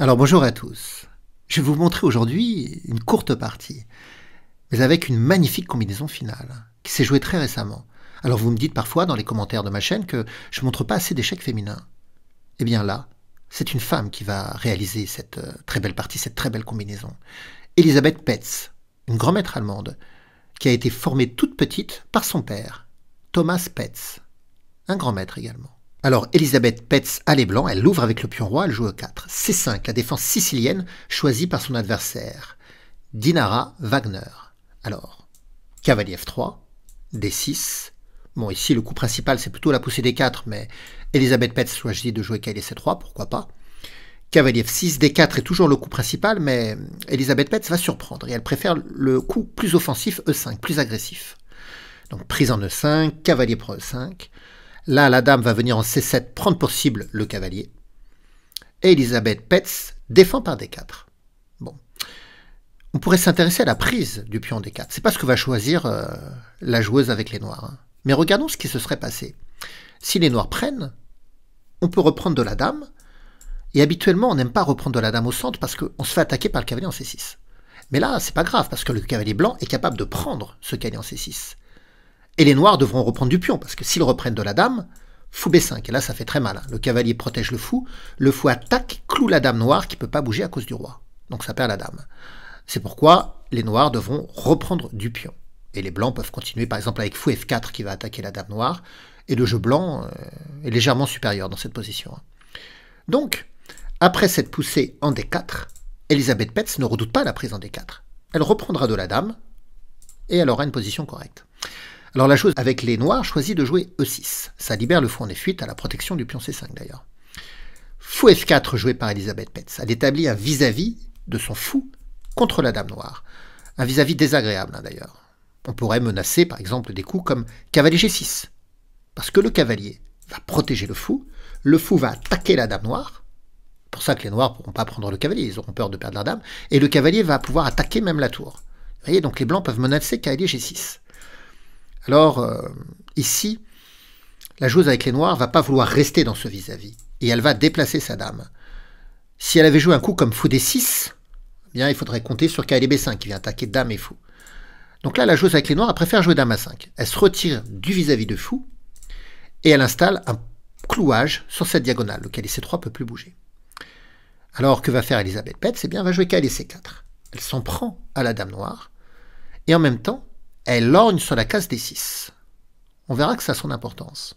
Alors bonjour à tous. Je vais vous montrer aujourd'hui une courte partie, mais avec une magnifique combinaison finale, qui s'est jouée très récemment. Alors vous me dites parfois dans les commentaires de ma chaîne que je montre pas assez d'échecs féminins. Eh bien là, c'est une femme qui va réaliser cette euh, très belle partie, cette très belle combinaison. Elisabeth Petz, une grand-maître allemande, qui a été formée toute petite par son père, Thomas Petz, un grand-maître également. Alors Elisabeth Petz a les blancs, elle l'ouvre avec le pion roi, elle joue E4. C5, la défense sicilienne choisie par son adversaire. Dinara Wagner. Alors, cavalier F3, D6. Bon, ici le coup principal c'est plutôt la poussée d 4, mais Elisabeth Petz choisit de jouer cavalier C3, pourquoi pas. Cavalier F6, D4 est toujours le coup principal, mais Elisabeth Petz va surprendre et elle préfère le coup plus offensif E5, plus agressif. Donc prise en E5, cavalier pour E5. Là, la dame va venir en C7 prendre pour cible le cavalier. Et Elisabeth Petz défend par D4. Bon. On pourrait s'intéresser à la prise du pion D4. C'est pas ce que va choisir euh, la joueuse avec les noirs. Hein. Mais regardons ce qui se serait passé. Si les noirs prennent, on peut reprendre de la dame. Et habituellement, on n'aime pas reprendre de la dame au centre parce qu'on se fait attaquer par le cavalier en C6. Mais là, c'est pas grave parce que le cavalier blanc est capable de prendre ce cavalier en C6. Et les noirs devront reprendre du pion, parce que s'ils reprennent de la dame, fou B5. Et là, ça fait très mal. Hein. Le cavalier protège le fou, le fou attaque, cloue la dame noire qui ne peut pas bouger à cause du roi. Donc ça perd la dame. C'est pourquoi les noirs devront reprendre du pion. Et les blancs peuvent continuer, par exemple, avec fou F4 qui va attaquer la dame noire. Et le jeu blanc euh, est légèrement supérieur dans cette position. Hein. Donc, après cette poussée en D4, Elisabeth Petz ne redoute pas la prise en D4. Elle reprendra de la dame et elle aura une position correcte. Alors la chose avec les noirs choisit de jouer E6. Ça libère le fou des fuites à la protection du pion C5 d'ailleurs. Fou F4 joué par Elisabeth Petz. Elle établit un vis-à-vis de son fou contre la dame noire. Un vis-à-vis désagréable hein, d'ailleurs. On pourrait menacer par exemple des coups comme cavalier G6. Parce que le cavalier va protéger le fou, le fou va attaquer la dame noire, pour ça que les noirs ne pourront pas prendre le cavalier, ils auront peur de perdre la dame, et le cavalier va pouvoir attaquer même la tour. Vous voyez, donc les blancs peuvent menacer cavalier G6. Alors, euh, ici, la joueuse avec les noirs va pas vouloir rester dans ce vis-à-vis, et elle va déplacer sa dame. Si elle avait joué un coup comme fou des 6, eh bien, il faudrait compter sur KLB 5 qui vient attaquer dame et fou. Donc là, la joueuse avec les noirs, préfère jouer dame à 5. Elle se retire du vis-à-vis de fou, et elle installe un clouage sur cette diagonale, lequel c 3 peut plus bouger. Alors, que va faire Elisabeth Pet C'est eh bien, elle va jouer KLC 4. Elle s'en prend à la dame noire, et en même temps, elle lorgne sur la case des 6. On verra que ça a son importance.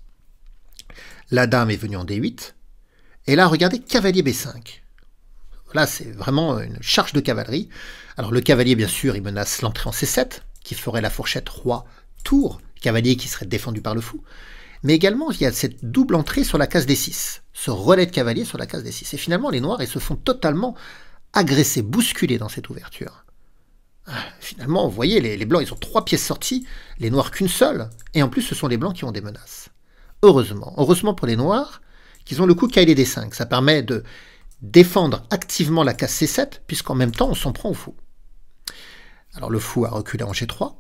La dame est venue en D8. Et là, regardez, cavalier B5. Là, c'est vraiment une charge de cavalerie. Alors le cavalier, bien sûr, il menace l'entrée en C7, qui ferait la fourchette roi-tour, cavalier qui serait défendu par le fou. Mais également, il y a cette double entrée sur la case des 6, ce relais de cavalier sur la case des 6. Et finalement, les noirs, se font totalement agresser, bousculer dans cette ouverture. Finalement, vous voyez, les, blancs, ils ont trois pièces sorties, les noirs qu'une seule, et en plus, ce sont les blancs qui ont des menaces. Heureusement, heureusement pour les noirs, qu'ils ont le coup KLD 5. Ça permet de défendre activement la case C7, puisqu'en même temps, on s'en prend au fou. Alors le fou a reculé en G3.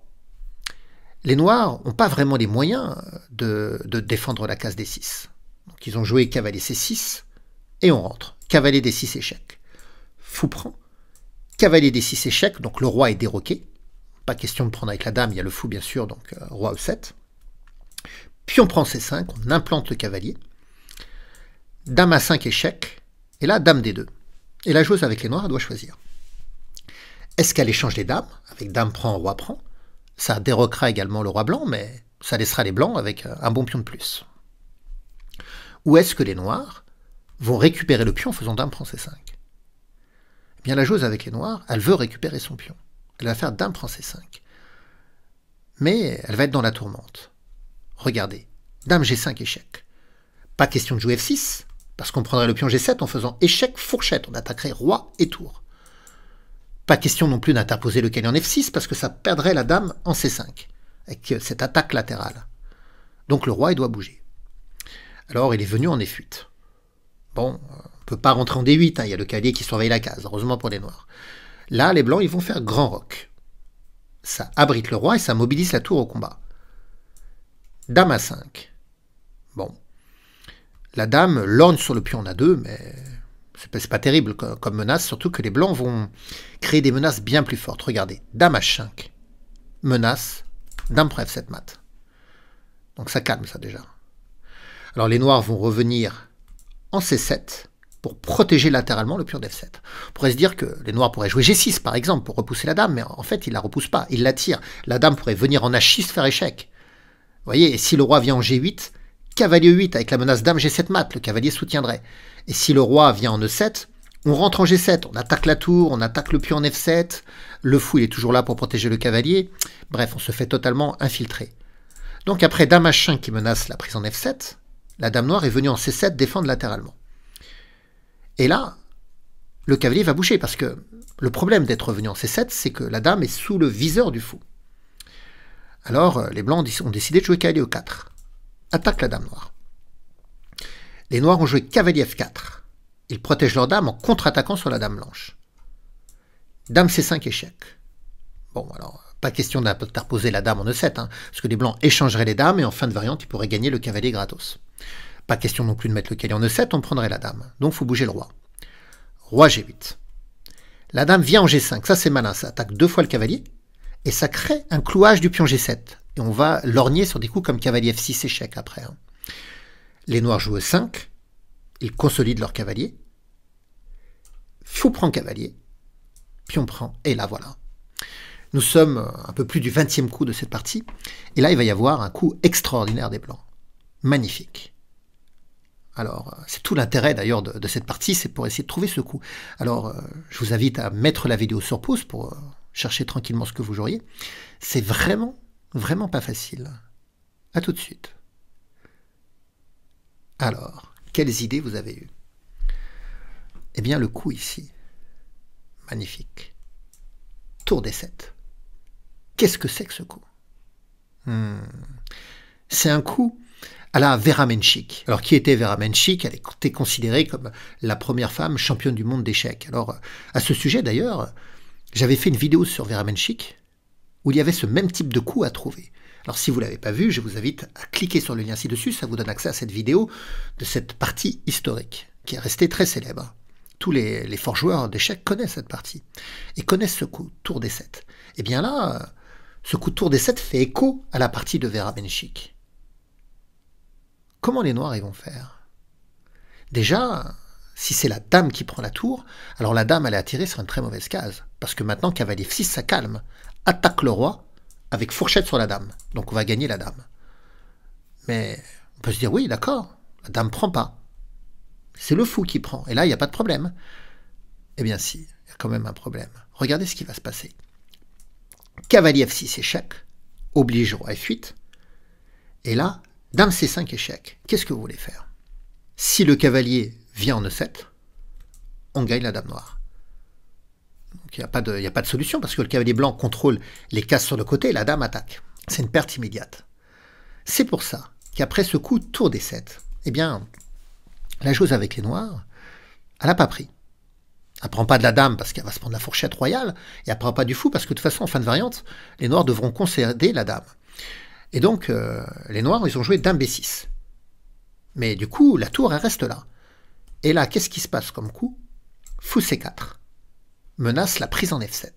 Les noirs n'ont pas vraiment les moyens euh, de, défendre la case D6. Donc ils ont joué cavalier C6, et on rentre. Cavalier D6 échec. Fou prend cavalier des 6 échecs, donc le roi est déroqué. Pas question de prendre avec la dame, il y a le fou bien sûr, donc euh, roi e7. Puis on prend c5, on implante le cavalier. Dame à 5 échecs, et là dame d2. Et la joueuse avec les noirs doit choisir. Est-ce qu'elle échange les dames Avec dame prend, roi prend. Ça déroquera également le roi blanc, mais ça laissera les blancs avec euh, un bon pion de plus. Ou est-ce que les noirs vont récupérer le pion en faisant dame prend c5 eh bien la joueuse avec les noirs, elle veut récupérer son pion. Elle va faire dame prend c5. Mais elle va être dans la tourmente. Regardez, dame g5 échec. Pas question de jouer f6, parce qu'on prendrait le pion g7 en faisant échec fourchette, on attaquerait roi et tour. Pas question non plus d'interposer le cavalier en f6 parce que ça perdrait la dame en c5, avec euh, cette attaque latérale. Donc le roi, il doit bouger. Alors il est venu en f8. Bon, euh, peut pas rentrer en D8, hein. il y a le cavalier qui surveille la case, heureusement pour les Noirs. Là, les Blancs, ils vont faire grand roc. Ça abrite le roi et ça mobilise la tour au combat. Dame à 5. Bon. La dame l'orne sur le pion on A2, mais c'est pas, pas terrible comme menace, surtout que les Blancs vont créer des menaces bien plus fortes. Regardez, Dame à 5 Menace, Dame preuve cette mat. Donc ça calme ça déjà. Alors les noirs vont revenir en C7 pour protéger latéralement le pion d'F7. On pourrait se dire que les noirs pourraient jouer G6 par exemple pour repousser la dame, mais en fait il la repousse pas, ils la La dame pourrait venir en H6 faire échec. Vous voyez, et si le roi vient en G8, cavalier 8 avec la menace dame G7 mat, le cavalier soutiendrait. Et si le roi vient en E7, on rentre en G7, on attaque la tour, on attaque le pion en F7, le fou il est toujours là pour protéger le cavalier. Bref, on se fait totalement infiltrer. Donc après dame H5 qui menace la prise en F7, la dame noire est venue en C7 défendre latéralement. Et là, le cavalier va boucher, parce que le problème d'être venu en C7, c'est que la dame est sous le viseur du fou. Alors, euh, les blancs ont décidé de jouer cavalier E4. Attaque la dame noire. Les noirs ont joué cavalier F4. Ils protègent leur dame en contre-attaquant sur la dame blanche. Dame C5 échec. Bon, alors, pas question d'interposer la dame en E7, hein, parce que les blancs échangeraient les dames et en fin de variante, ils pourraient gagner le cavalier gratos. Pas question non plus de mettre le en e 7, on prendrait la dame. Donc faut bouger le roi. Roi G8. La dame vient en G5, ça c'est malin, ça attaque deux fois le cavalier, et ça crée un clouage du pion G7. Et on va lorgner sur des coups comme cavalier F6 échec après. Hein. Les noirs jouent E5, ils consolident leur cavalier, fou prend cavalier, pion prend, et là voilà. Nous sommes euh, un peu plus du 20e coup de cette partie, et là il va y avoir un coup extraordinaire des blancs. Magnifique. Alors, euh, c'est tout l'intérêt d'ailleurs de, cette partie, c'est pour essayer de trouver ce coup. Alors, euh, je vous invite à mettre la vidéo sur pause pour euh, chercher tranquillement ce que vous auriez. C'est vraiment, vraiment pas facile. À tout de suite. Alors, quelles idées vous avez eues Eh bien, le coup ici. Magnifique. Tour des 7. Qu'est-ce que c'est que ce coup hmm. C'est un coup à la Vera Menchik. Alors qui était Vera Menchik Elle était considérée comme la première femme championne du monde d'échecs. Alors à ce sujet d'ailleurs, j'avais fait une vidéo sur Vera Menchik où il y avait ce même type de coup à trouver. Alors si vous ne l'avez pas vu, je vous invite à cliquer sur le lien ci-dessus, ça vous donne accès à cette vidéo de cette partie historique qui est restée très célèbre. Tous les, les joueurs d'échecs connaissent cette partie et connaissent ce coup, tour des 7. Eh bien là, ce coup tour des 7 fait écho à la partie de Vera Menchik comment les Noirs ils vont faire Déjà, si c'est la dame qui prend la tour, alors la dame elle est attirée sur une très mauvaise case. Parce que maintenant, cavalier f 6, ça calme. Attaque le roi avec fourchette sur la dame. Donc on va gagner la dame. Mais on peut se dire, oui, d'accord, la dame prend pas. C'est le fou qui prend. Et là, il n'y a pas de problème. Eh bien si, il y a quand même un problème. Regardez ce qui va se passer. Cavalier F6 échec, oblige roi F8. Et là, Dame c5 échecs, qu'est-ce que vous voulez faire Si le cavalier vient en E7, on gagne la dame noire. Donc il n'y a, pas de solution parce que le cavalier blanc contrôle les cases sur le côté et la dame attaque. C'est une perte immédiate. C'est pour ça qu'après ce coup, tour des 7, eh bien, la chose avec les noirs, elle n'a pas pris. Elle prend pas de la dame parce qu'elle va se prendre la fourchette royale, et elle prend pas du fou parce que de toute façon, en fin de variante, les noirs devront concéder la dame. Et donc, euh, les Noirs, ils ont joué d'un B6. Mais du coup, la tour, elle reste là. Et là, qu'est-ce qui se passe comme coup Fou C4. Menace la prise en F7.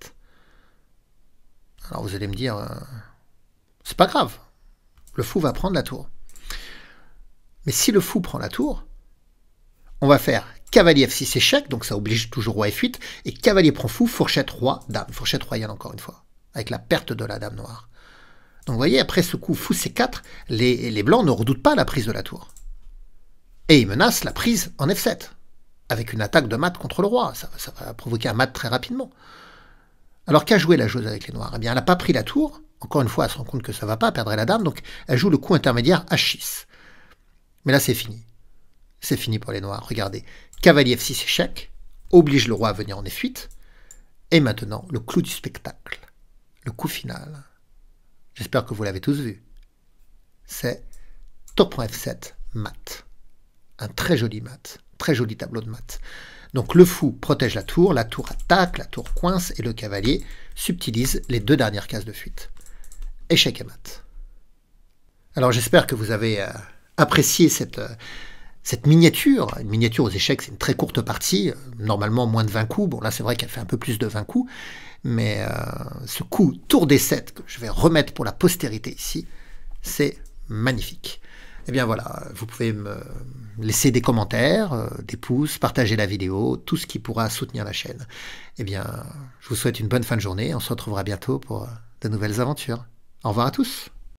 Alors vous allez me dire, euh, c'est pas grave. Le fou va prendre la tour. Mais si le fou prend la tour, on va faire cavalier F6 échec, donc ça oblige toujours roi F8, et cavalier prend fou, fourchette roi, dame, fourchette royale encore une fois, avec la perte de la dame noire. Donc vous voyez, après ce coup fou C4, les, blancs ne redoutent pas la prise de la tour. Et ils menacent la prise en F7, avec une attaque de mat contre le roi. Ça, va provoquer un mat très rapidement. Alors qu'a joué la joueuse avec les noirs Eh bien, elle n'a pas pris la tour. Encore une fois, elle se rend compte que ça va pas, elle perdrait la dame, donc elle joue le coup intermédiaire H6. Mais là, c'est fini. C'est fini pour les noirs. Regardez, cavalier F6 échec, oblige le roi à venir en F8. Et maintenant, le clou du spectacle, le coup final j'espère que vous l'avez tous vu, c'est top.f7 mat. Un très joli mat, très joli tableau de mat. Donc le fou protège la tour, la tour attaque, la tour coince et le cavalier subtilise les deux dernières cases de fuite. Échec et mat. Alors j'espère que vous avez euh, apprécié cette... Euh, cette miniature, une miniature aux échecs, c'est une très courte partie, normalement moins de 20 coups. Bon, là, c'est vrai qu'elle fait un peu plus de 20 coups, mais euh, ce coup tour des 7 que je vais remettre pour la postérité ici, c'est magnifique. Eh bien voilà, vous pouvez me laisser des commentaires, euh, des pouces, partager la vidéo, tout ce qui pourra soutenir la chaîne. Eh bien, je vous souhaite une bonne fin de journée. On se retrouvera bientôt pour euh, de nouvelles aventures. Au revoir à tous.